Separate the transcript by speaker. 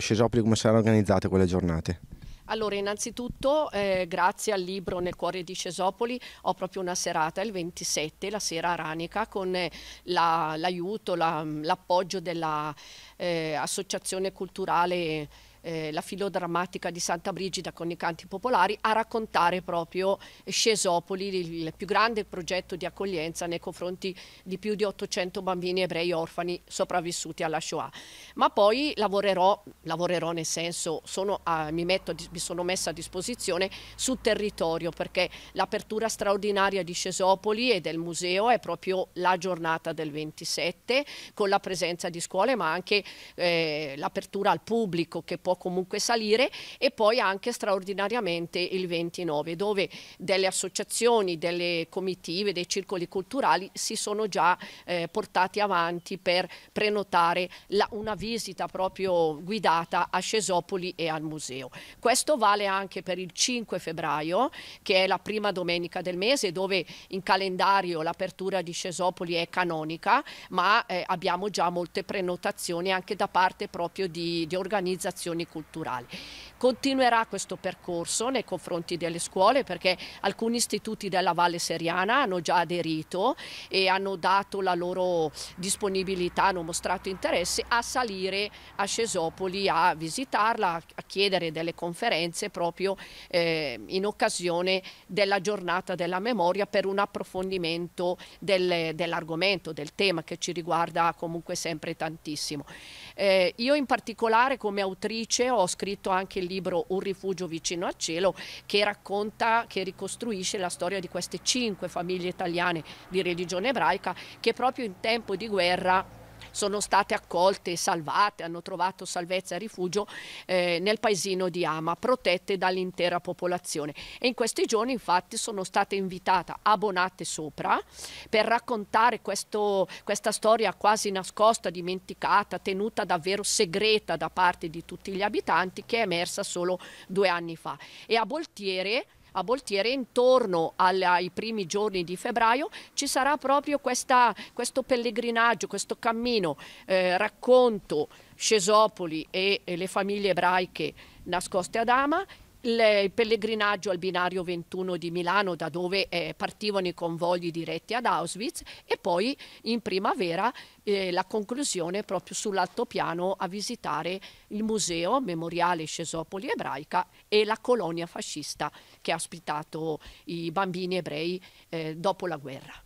Speaker 1: Scesopoli come saranno organizzate quelle giornate? Allora, innanzitutto, eh, grazie al libro Nel cuore di Cesopoli, ho proprio una serata il 27, la sera a Ranica, con eh, l'aiuto, la, l'appoggio dell'associazione eh, culturale eh, la filodrammatica di Santa Brigida con i canti popolari a raccontare proprio Scesopoli, il più grande progetto di accoglienza nei confronti di più di 800 bambini ebrei orfani sopravvissuti alla Shoah. Ma poi lavorerò, lavorerò nel senso, sono a, mi, metto, mi sono messa a disposizione sul territorio perché l'apertura straordinaria di Scesopoli e del museo è proprio la giornata del 27 con la presenza di scuole ma anche eh, l'apertura al pubblico che poi può comunque salire e poi anche straordinariamente il 29 dove delle associazioni, delle comitive, dei circoli culturali si sono già eh, portati avanti per prenotare la, una visita proprio guidata a Scesopoli e al museo. Questo vale anche per il 5 febbraio che è la prima domenica del mese dove in calendario l'apertura di Scesopoli è canonica ma eh, abbiamo già molte prenotazioni anche da parte proprio di, di organizzazioni istituzioni culturali. Continuerà questo percorso nei confronti delle scuole perché alcuni istituti della Valle Seriana hanno già aderito e hanno dato la loro disponibilità, hanno mostrato interesse a salire a Scesopoli a visitarla, a chiedere delle conferenze proprio eh, in occasione della giornata della memoria per un approfondimento del, dell'argomento, del tema che ci riguarda comunque sempre tantissimo. Eh, io in particolare come autrice ho scritto anche il libro Un rifugio vicino al cielo che racconta, che ricostruisce la storia di queste cinque famiglie italiane di religione ebraica che proprio in tempo di guerra sono state accolte, salvate, hanno trovato salvezza e rifugio eh, nel paesino di Ama, protette dall'intera popolazione. E in questi giorni infatti sono stata invitata a Bonate Sopra per raccontare questo, questa storia quasi nascosta, dimenticata, tenuta davvero segreta da parte di tutti gli abitanti che è emersa solo due anni fa. E a Boltiere a Boltiere, intorno alla, ai primi giorni di febbraio ci sarà proprio questa, questo pellegrinaggio, questo cammino, eh, racconto Scesopoli e, e le famiglie ebraiche nascoste ad Ama il pellegrinaggio al binario 21 di Milano da dove eh, partivano i convogli diretti ad Auschwitz e poi in primavera eh, la conclusione proprio sull'altopiano a visitare il museo memoriale Scesopoli ebraica e la colonia fascista che ha ospitato i bambini ebrei eh, dopo la guerra.